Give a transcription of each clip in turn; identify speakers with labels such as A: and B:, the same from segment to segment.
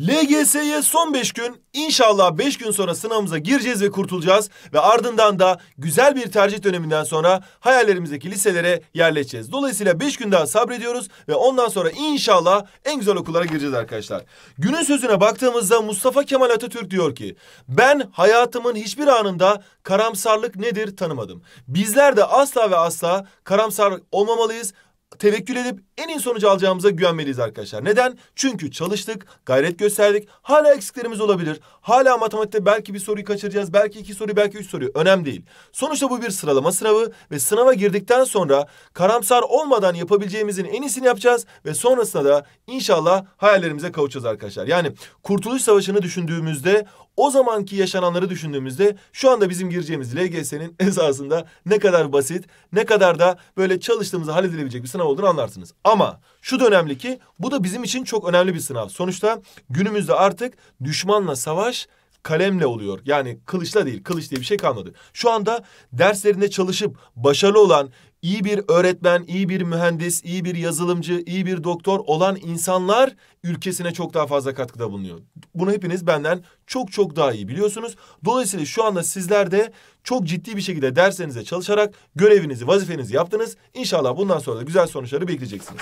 A: LGS'ye son 5 gün inşallah 5 gün sonra sınavımıza gireceğiz ve kurtulacağız ve ardından da güzel bir tercih döneminden sonra hayallerimizdeki liselere yerleşeceğiz. Dolayısıyla 5 gün daha sabrediyoruz ve ondan sonra inşallah en güzel okullara gireceğiz arkadaşlar. Günün sözüne baktığımızda Mustafa Kemal Atatürk diyor ki ben hayatımın hiçbir anında karamsarlık nedir tanımadım. Bizler de asla ve asla karamsar olmamalıyız tevekkül edip en iyi sonucu alacağımıza güvenmeliyiz arkadaşlar. Neden? Çünkü çalıştık, gayret gösterdik. Hala eksiklerimiz olabilir. Hala matematikte belki bir soruyu kaçıracağız. Belki iki soruyu, belki üç soruyu. Önemli değil. Sonuçta bu bir sıralama sınavı ve sınava girdikten sonra karamsar olmadan yapabileceğimizin en iyisini yapacağız ve sonrasında da inşallah hayallerimize kavuşacağız arkadaşlar. Yani Kurtuluş Savaşı'nı düşündüğümüzde o zamanki yaşananları düşündüğümüzde şu anda bizim gireceğimiz LGS'nin esasında ne kadar basit, ne kadar da böyle çalıştığımızı halledilebilecek bir sınav olduğunu anlarsınız. Ama şu da önemli ki bu da bizim için çok önemli bir sınav. Sonuçta günümüzde artık düşmanla savaş kalemle oluyor. Yani kılıçla değil, kılıç diye bir şey kalmadı. Şu anda derslerinde çalışıp başarılı olan, iyi bir öğretmen, iyi bir mühendis, iyi bir yazılımcı, iyi bir doktor olan insanlar ülkesine çok daha fazla katkıda bulunuyor. Bunu hepiniz benden çok çok daha iyi biliyorsunuz. Dolayısıyla şu anda sizler de çok ciddi bir şekilde derslerinize çalışarak görevinizi, vazifenizi yaptınız. İnşallah bundan sonra da güzel sonuçları bekleyeceksiniz.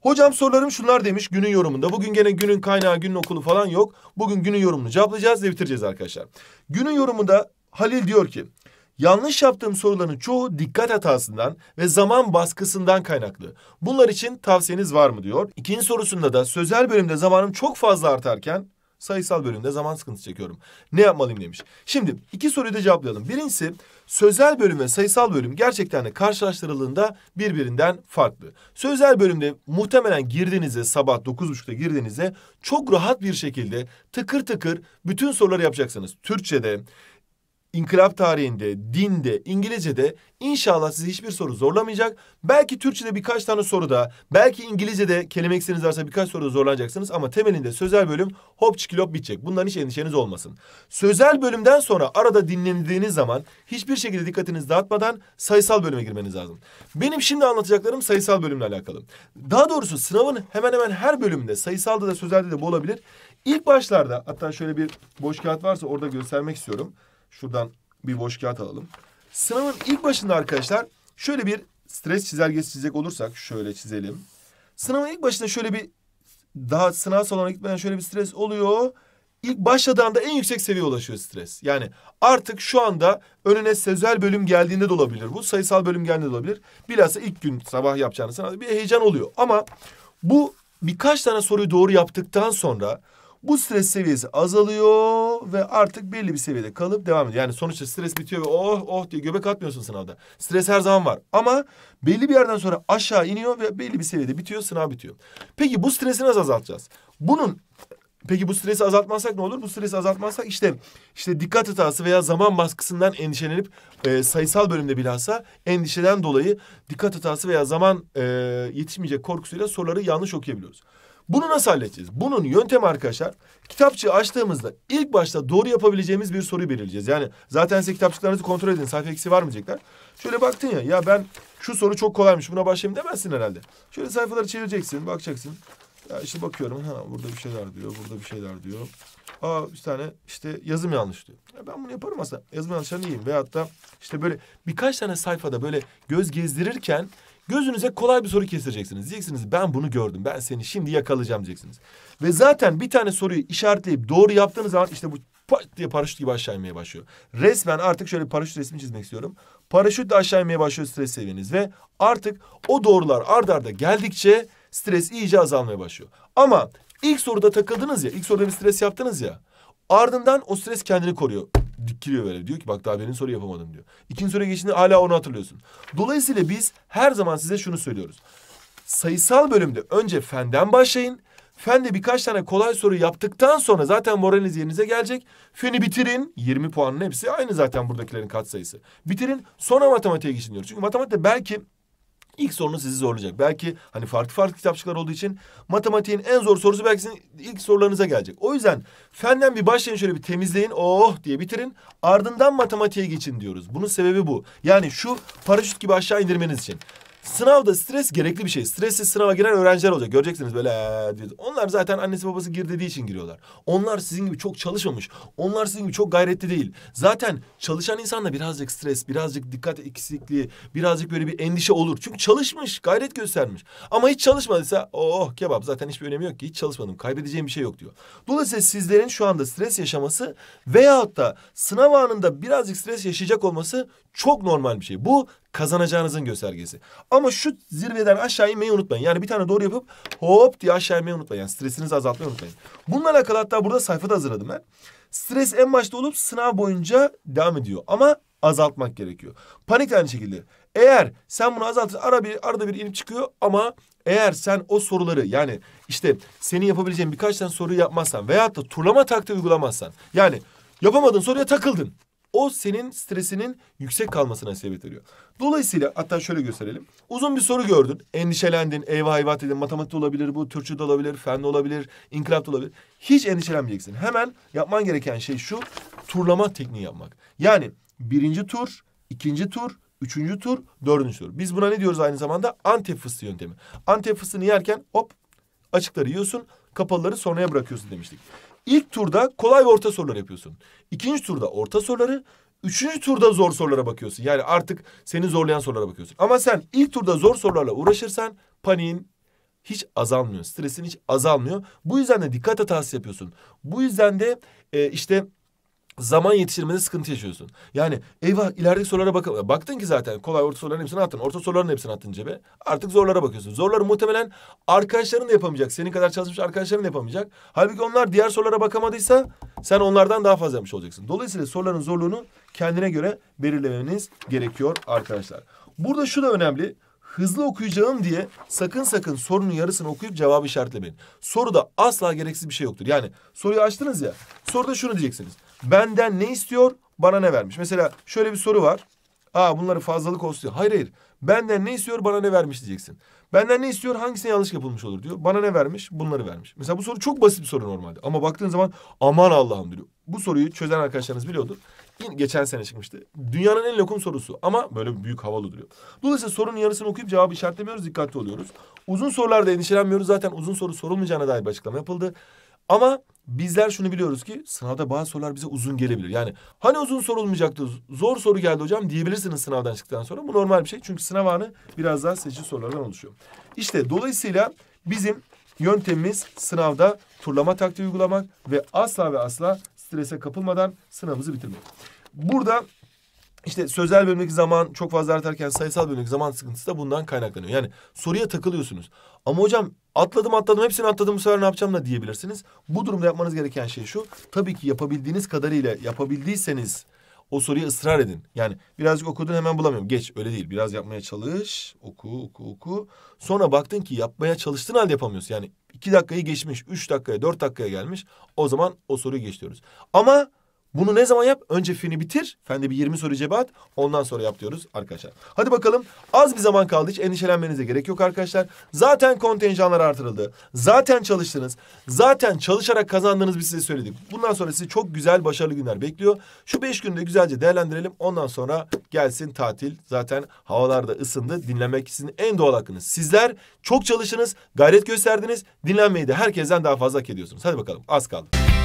A: Hocam sorularım şunlar demiş günün yorumunda. Bugün gene günün kaynağı, günün okulu falan yok. Bugün günün yorumunu cevaplayacağız ve bitireceğiz arkadaşlar. Günün yorumunda Halil diyor ki... Yanlış yaptığım soruların çoğu dikkat hatasından ve zaman baskısından kaynaklı. Bunlar için tavsiyeniz var mı diyor. İkinci sorusunda da sözel bölümde zamanım çok fazla artarken Sayısal bölümde zaman sıkıntısı çekiyorum. Ne yapmalıyım demiş. Şimdi iki soruyu da cevaplayalım. Birincisi sözel bölüm ve sayısal bölüm gerçekten de karşılaştırıldığında birbirinden farklı. Sözel bölümde muhtemelen girdiğinizde sabah 9.30'da girdiğinizde çok rahat bir şekilde tıkır tıkır bütün soruları yapacaksınız. Türkçe'de, İnkılap tarihinde, dinde, İngilizce'de inşallah sizi hiçbir soru zorlamayacak. Belki Türkçe'de birkaç tane soru da, belki İngilizce'de kelime eksiğiniz varsa birkaç soruda zorlanacaksınız. Ama temelinde sözel bölüm hop çikilop bitecek. Bundan hiç endişeniz olmasın. Sözel bölümden sonra arada dinlendiğiniz zaman hiçbir şekilde dikkatinizi dağıtmadan sayısal bölüme girmeniz lazım. Benim şimdi anlatacaklarım sayısal bölümle alakalı. Daha doğrusu sınavın hemen hemen her bölümünde, sayısalda da sözelde de bu olabilir. İlk başlarda hatta şöyle bir boş kağıt varsa orada göstermek istiyorum. Şuradan bir boş kağıt alalım. Sınavın ilk başında arkadaşlar şöyle bir stres çizelgesi çizecek olursak şöyle çizelim. Sınavın ilk başında şöyle bir daha sınav salonuna gitmeden şöyle bir stres oluyor. İlk başladığı anda en yüksek seviyeye ulaşıyor stres. Yani artık şu anda önüne sezel bölüm geldiğinde de olabilir. Bu sayısal bölüm geldiğinde de olabilir. Bilhassa ilk gün sabah yapacağını sınavda bir heyecan oluyor. Ama bu birkaç tane soruyu doğru yaptıktan sonra bu stres seviyesi azalıyor ve artık belli bir seviyede kalıp devam ediyor. Yani sonuçta stres bitiyor ve oh oh diye göbek atmıyorsun sınavda. Stres her zaman var ama belli bir yerden sonra aşağı iniyor ve belli bir seviyede bitiyor, sınav bitiyor. Peki bu stresi nasıl azaltacağız? Bunun Peki bu stresi azaltmazsak ne olur? Bu stresi azaltmazsak işte işte dikkat hatası veya zaman baskısından endişelenip e, sayısal bölümde bilhassa endişeden dolayı dikkat hatası veya zaman e, yetişmeyecek korkusuyla soruları yanlış okuyabiliyoruz. Bunu nasıl halledeceğiz? Bunun yöntemi arkadaşlar kitapçığı açtığımızda ilk başta doğru yapabileceğimiz bir soruyu belirleyeceğiz. Yani zaten size kitapçıklarınızı kontrol edin. Sayfa eksi var mı diyecekler. Şöyle baktın ya ya ben şu soru çok kolaymış buna başlayayım demezsin herhalde. Şöyle sayfaları çevireceksin bakacaksın. Ya işte bakıyorum ha burada bir şeyler diyor burada bir şeyler diyor. Aa bir tane işte yazım yanlış diyor. Ya ben bunu yaparım aslında yazım yanlışlarını iyiyim. Veyahut da işte böyle birkaç tane sayfada böyle göz gezdirirken Gözünüze kolay bir soru kestireceksiniz. Diyeceksiniz ben bunu gördüm. Ben seni şimdi yakalayacağım diyeceksiniz. Ve zaten bir tane soruyu işaretleyip doğru yaptığınız zaman işte bu pat diye paraşüt gibi aşağı inmeye başlıyor. Resmen artık şöyle paraşüt resmi çizmek istiyorum. Paraşütle aşağı inmeye başlıyor stres seviyeniz ve artık o doğrular ard arda geldikçe stres iyice azalmaya başlıyor. Ama ilk soruda takıldınız ya, ilk soruda bir stres yaptınız ya. Ardından o stres kendini koruyor dikiliyor böyle. Diyor ki bak daha birinci soru yapamadım diyor. İkinci soruya geçtiğinde hala onu hatırlıyorsun. Dolayısıyla biz her zaman size şunu söylüyoruz. Sayısal bölümde önce fenden başlayın. Fende birkaç tane kolay soru yaptıktan sonra zaten moraliniz yerinize gelecek. Feni bitirin. 20 puanın hepsi aynı zaten buradakilerin katsayısı. Bitirin sonra matematiğe geçin diyoruz. Çünkü matematikte belki ilk sorunu sizi zorlayacak. Belki hani farklı farklı kitapçıklar olduğu için matematiğin en zor sorusu belki sizin ilk sorularınıza gelecek. O yüzden fenden bir başlayın şöyle bir temizleyin. Oh diye bitirin. Ardından matematiğe geçin diyoruz. Bunun sebebi bu. Yani şu paraşüt gibi aşağı indirmeniz için. Sınavda stres gerekli bir şey. Stresli sınava giren öğrenciler olacak. Göreceksiniz böyle. Onlar zaten annesi babası gir dediği için giriyorlar. Onlar sizin gibi çok çalışmamış. Onlar sizin gibi çok gayretli değil. Zaten çalışan insan da birazcık stres, birazcık dikkat eksikliği, birazcık böyle bir endişe olur. Çünkü çalışmış, gayret göstermiş. Ama hiç çalışmadıysa oh kebap zaten hiçbir önemi yok ki. Hiç çalışmadım. Kaybedeceğim bir şey yok diyor. Dolayısıyla sizlerin şu anda stres yaşaması veyahut da sınav anında birazcık stres yaşayacak olması çok normal bir şey. Bu kazanacağınızın göstergesi. Ama şu zirveden aşağı inmeyi unutmayın. Yani bir tane doğru yapıp hop diye aşağı inmeyi unutmayın. Yani stresinizi azaltmayı unutmayın. Bununla alakalı hatta burada sayfada hazırladım ben. Stres en başta olup sınav boyunca devam ediyor. Ama azaltmak gerekiyor. Panik aynı şekilde. Eğer sen bunu azaltır ara bir, arada bir inip çıkıyor ama eğer sen o soruları yani işte seni yapabileceğin birkaç tane soruyu yapmazsan veyahut da turlama taktiği uygulamazsan yani yapamadın soruya takıldın. O senin stresinin yüksek kalmasına sebep veriyor. Dolayısıyla hatta şöyle gösterelim. Uzun bir soru gördün. Endişelendin. Eyvah eyvah dedin. Matematik olabilir bu. Türkçe de olabilir. Fen de olabilir. İnkılap olabilir. Hiç endişelenmeyeceksin. Hemen yapman gereken şey şu. Turlama tekniği yapmak. Yani birinci tur, ikinci tur, üçüncü tur, dördüncü tur. Biz buna ne diyoruz aynı zamanda? Antep fıstığı yöntemi. Antep fıstığını yerken hop açıkları yiyorsun. Kapalıları sonraya bırakıyorsun demiştik. İlk turda kolay ve orta sorular yapıyorsun. İkinci turda orta soruları, üçüncü turda zor sorulara bakıyorsun. Yani artık seni zorlayan sorulara bakıyorsun. Ama sen ilk turda zor sorularla uğraşırsan paniğin hiç azalmıyor. Stresin hiç azalmıyor. Bu yüzden de dikkat hatası yapıyorsun. Bu yüzden de e, işte zaman yetiştirmede sıkıntı yaşıyorsun. Yani eyvah ilerideki sorulara bak baktın ki zaten kolay orta soruların hepsini attın. Orta soruların hepsini attın cebe. Artık zorlara bakıyorsun. Zorları muhtemelen arkadaşların da yapamayacak. Senin kadar çalışmış arkadaşların da yapamayacak. Halbuki onlar diğer sorulara bakamadıysa sen onlardan daha fazla yapmış olacaksın. Dolayısıyla soruların zorluğunu kendine göre belirlemeniz gerekiyor arkadaşlar. Burada şu da önemli hızlı okuyacağım diye sakın sakın sorunun yarısını okuyup cevabı işaretlemeyin. Soruda asla gereksiz bir şey yoktur. Yani soruyu açtınız ya soruda şunu diyeceksiniz. Benden ne istiyor? Bana ne vermiş? Mesela şöyle bir soru var. Aa bunları fazlalık olsun diyor. Hayır hayır. Benden ne istiyor? Bana ne vermiş diyeceksin. Benden ne istiyor? Hangisine yanlış yapılmış olur diyor. Bana ne vermiş? Bunları vermiş. Mesela bu soru çok basit bir soru normalde. Ama baktığın zaman aman Allah'ım diyor. Bu soruyu çözen arkadaşlarınız biliyordur. Geçen sene çıkmıştı. Dünyanın en lokum sorusu ama böyle büyük havalı duruyor. Dolayısıyla sorunun yarısını okuyup cevabı işaretlemiyoruz, dikkatli oluyoruz. Uzun sorularda endişelenmiyoruz. Zaten uzun soru sorulmayacağına dair bir açıklama yapıldı. Ama bizler şunu biliyoruz ki sınavda bazı sorular bize uzun gelebilir. Yani hani uzun soru olmayacaktı zor soru geldi hocam diyebilirsiniz sınavdan çıktıktan sonra. Bu normal bir şey çünkü sınav anı biraz daha seçici sorulardan oluşuyor. İşte dolayısıyla bizim yöntemimiz sınavda turlama taktiği uygulamak ve asla ve asla strese kapılmadan sınavımızı bitirmek. Burada işte sözel bölümdeki zaman çok fazla artarken sayısal bölümdeki zaman sıkıntısı da bundan kaynaklanıyor. Yani soruya takılıyorsunuz. Ama hocam atladım atladım hepsini atladım bu sefer ne yapacağım da diyebilirsiniz. Bu durumda yapmanız gereken şey şu. Tabii ki yapabildiğiniz kadarıyla yapabildiyseniz o soruya ısrar edin. Yani birazcık okudun hemen bulamıyorum. Geç öyle değil. Biraz yapmaya çalış. Oku oku oku. Sonra baktın ki yapmaya çalıştığın halde yapamıyorsun. Yani iki dakikayı geçmiş. Üç dakikaya dört dakikaya gelmiş. O zaman o soruyu geçiyoruz. Ama bunu ne zaman yap? Önce fini bitir. Fende bir 20 soru cebat. Ondan sonra yap diyoruz arkadaşlar. Hadi bakalım. Az bir zaman kaldı. Hiç endişelenmenize gerek yok arkadaşlar. Zaten kontenjanlar artırıldı. Zaten çalıştınız. Zaten çalışarak kazandığınız bir size söyledik. Bundan sonra sizi çok güzel başarılı günler bekliyor. Şu beş günü de güzelce değerlendirelim. Ondan sonra gelsin tatil. Zaten havalar da ısındı. Dinlenmek sizin en doğal hakkınız. Sizler çok çalıştınız. Gayret gösterdiniz. Dinlenmeyi de herkesten daha fazla hak ediyorsunuz. Hadi bakalım. Az kaldı.